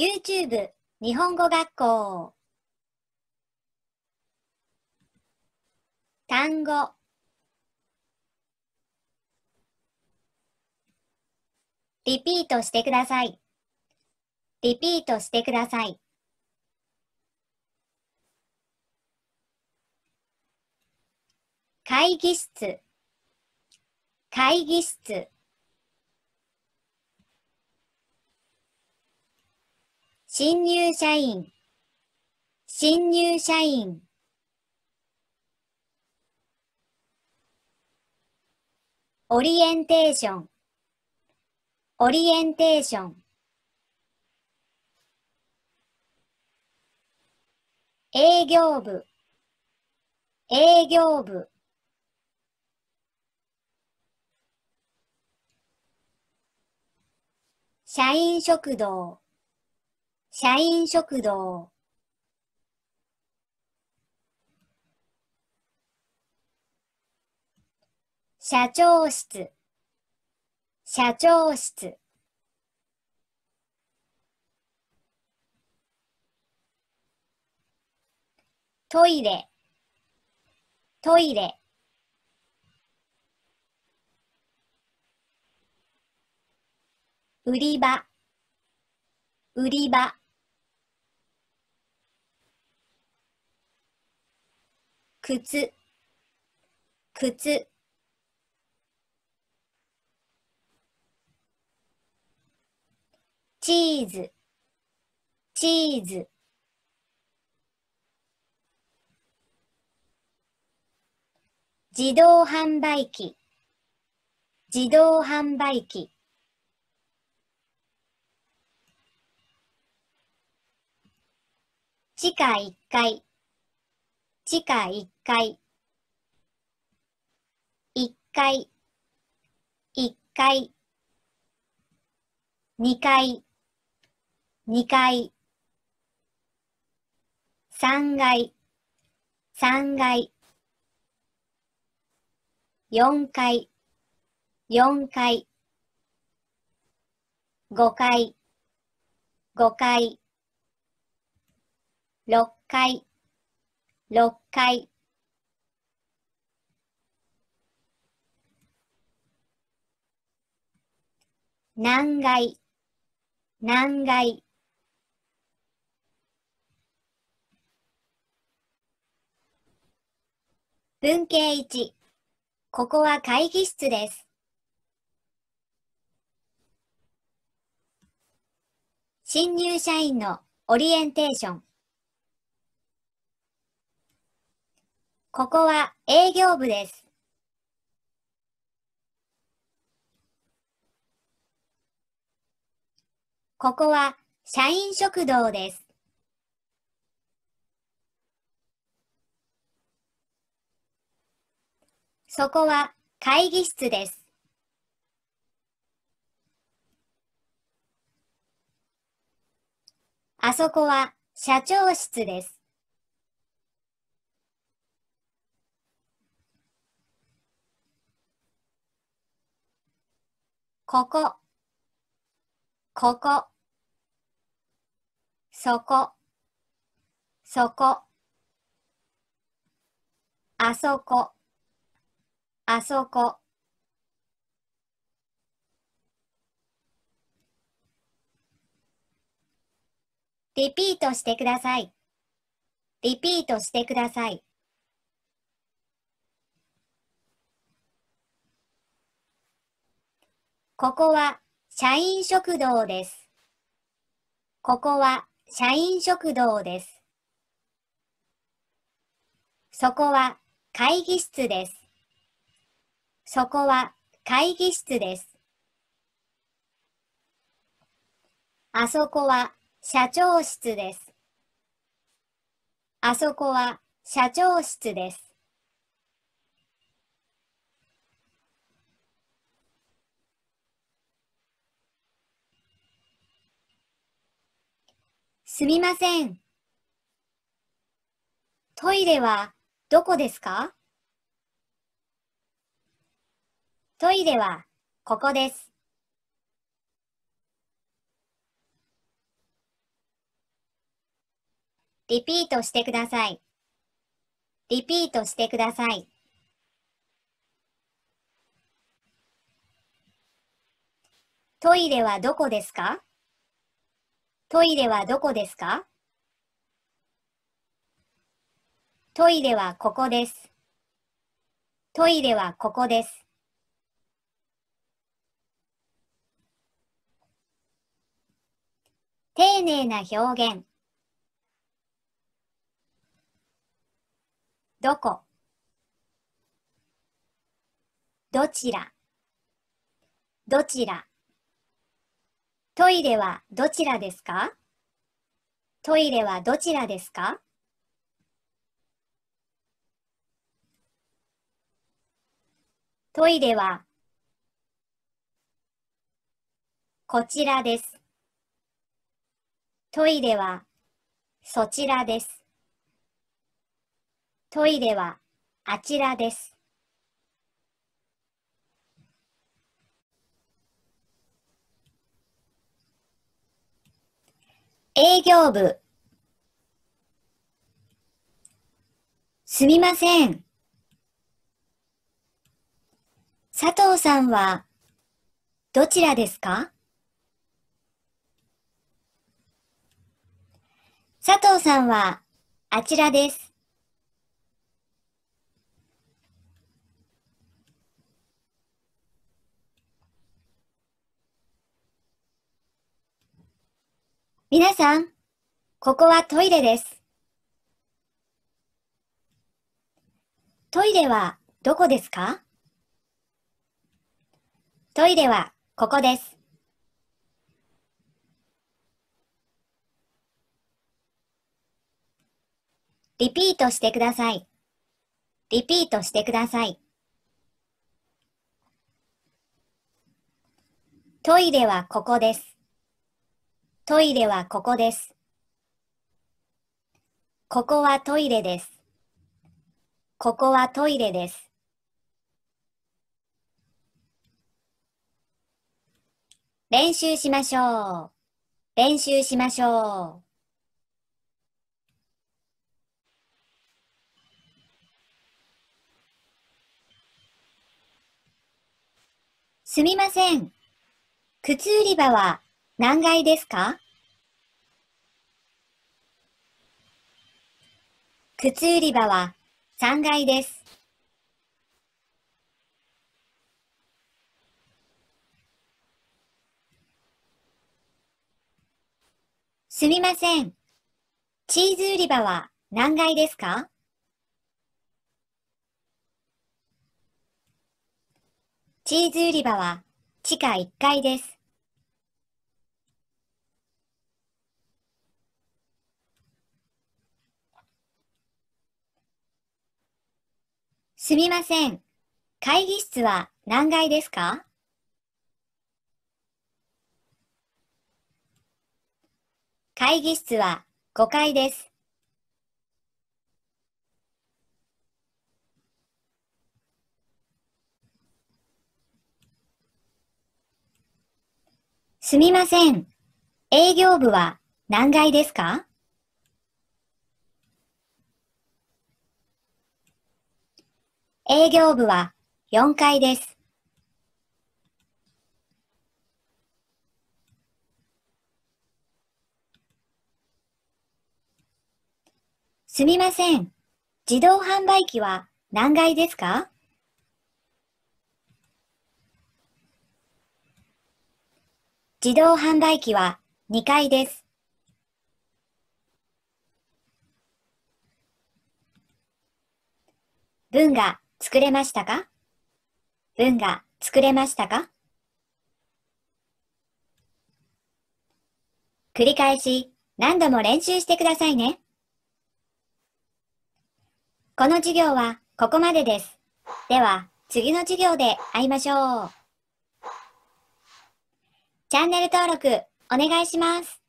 YouTube 日本語学校単語リピートしてください。リピートしてください。会議室会議室新入社員、新入社員。オリエンテーション、オリエンテーション。営業部、営業部。社員食堂社員食堂社長室社長室トイレトイレ売り場売り場靴靴チーズチーズ自動販売機自動販売機地下1階地下1階、1階、1階、2階、2階、3階、3階、4階、4階、5階、5階、6階、6階。何階、何階。文系1、ここは会議室です。新入社員のオリエンテーション。ここは営業部です。ここは社員食堂です。そこは会議室です。あそこは社長室です。ここ、ここ、そこ、そこ、あそこ、あそこ。リピートしてください。リピートしてください。ここは社員食堂です。ここは社員食堂です。そこは会議室です。そこは会議室です。あそこは社長室です。あそこは社長室です。すみません。トイレはどこですかトイレはここです。リピートしてください。リピートしてください。トイレはどこですかトイレはどこですかトイレはここです。トイレはここです。丁寧な表現。どこどちらどちらトイレはどちらですかトイレはどちらですかトイレはこちらです。トイレはそちらです。トイレはあちらです。営業部すみません。佐藤さんはどちらですか佐藤さんはあちらです。皆さん、ここはトイレです。トイレはどこですかトイレはここです。リピートしてください。リピートしてください。トイレはここです。トイレはここです。ここはトイレです。ここはトイレです。練習しましょう。練習しましょう。すみません。靴売り場は何階ですか靴売り場は3階です。すみません。チーズ売り場は何階ですかチーズ売り場は地下1階です。すみません。会議室は何階ですか会議室は5階です。すみません。営業部は何階ですか営業部は4階です。すみません。自動販売機は何階ですか自動販売機は2階です。文が作れましたか文が作れましたか繰り返し何度も練習してくださいね。この授業はここまでです。では次の授業で会いましょう。チャンネル登録お願いします。